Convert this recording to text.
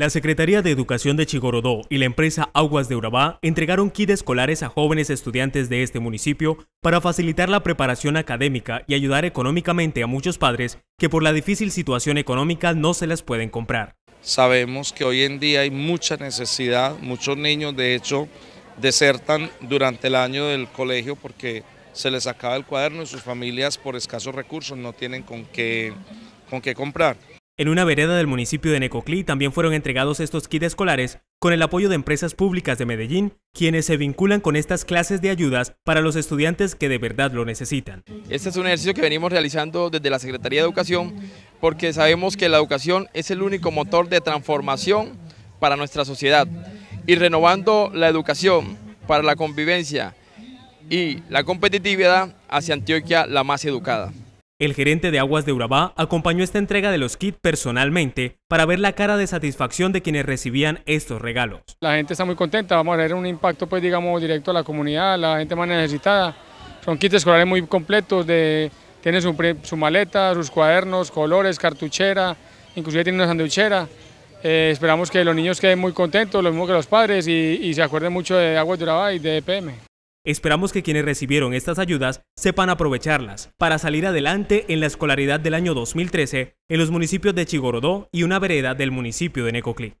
La Secretaría de Educación de Chigorodó y la empresa Aguas de Urabá entregaron kits escolares a jóvenes estudiantes de este municipio para facilitar la preparación académica y ayudar económicamente a muchos padres que por la difícil situación económica no se las pueden comprar. Sabemos que hoy en día hay mucha necesidad, muchos niños de hecho desertan durante el año del colegio porque se les acaba el cuaderno y sus familias por escasos recursos no tienen con qué, con qué comprar. En una vereda del municipio de Necoclí también fueron entregados estos kits escolares con el apoyo de empresas públicas de Medellín, quienes se vinculan con estas clases de ayudas para los estudiantes que de verdad lo necesitan. Este es un ejercicio que venimos realizando desde la Secretaría de Educación porque sabemos que la educación es el único motor de transformación para nuestra sociedad y renovando la educación para la convivencia y la competitividad hacia Antioquia la más educada. El gerente de Aguas de Urabá acompañó esta entrega de los kits personalmente para ver la cara de satisfacción de quienes recibían estos regalos. La gente está muy contenta, vamos a tener un impacto pues digamos directo a la comunidad, a la gente más necesitada. Son kits escolares muy completos, de, tienen su, maleta, sus cuadernos, colores, cartuchera, inclusive tienen una sanduchera. Eh, esperamos que los niños queden muy contentos, lo mismo que los padres y, y se acuerden mucho de Aguas de Urabá y de EPM. Esperamos que quienes recibieron estas ayudas sepan aprovecharlas para salir adelante en la escolaridad del año 2013 en los municipios de Chigorodó y una vereda del municipio de Necoclí.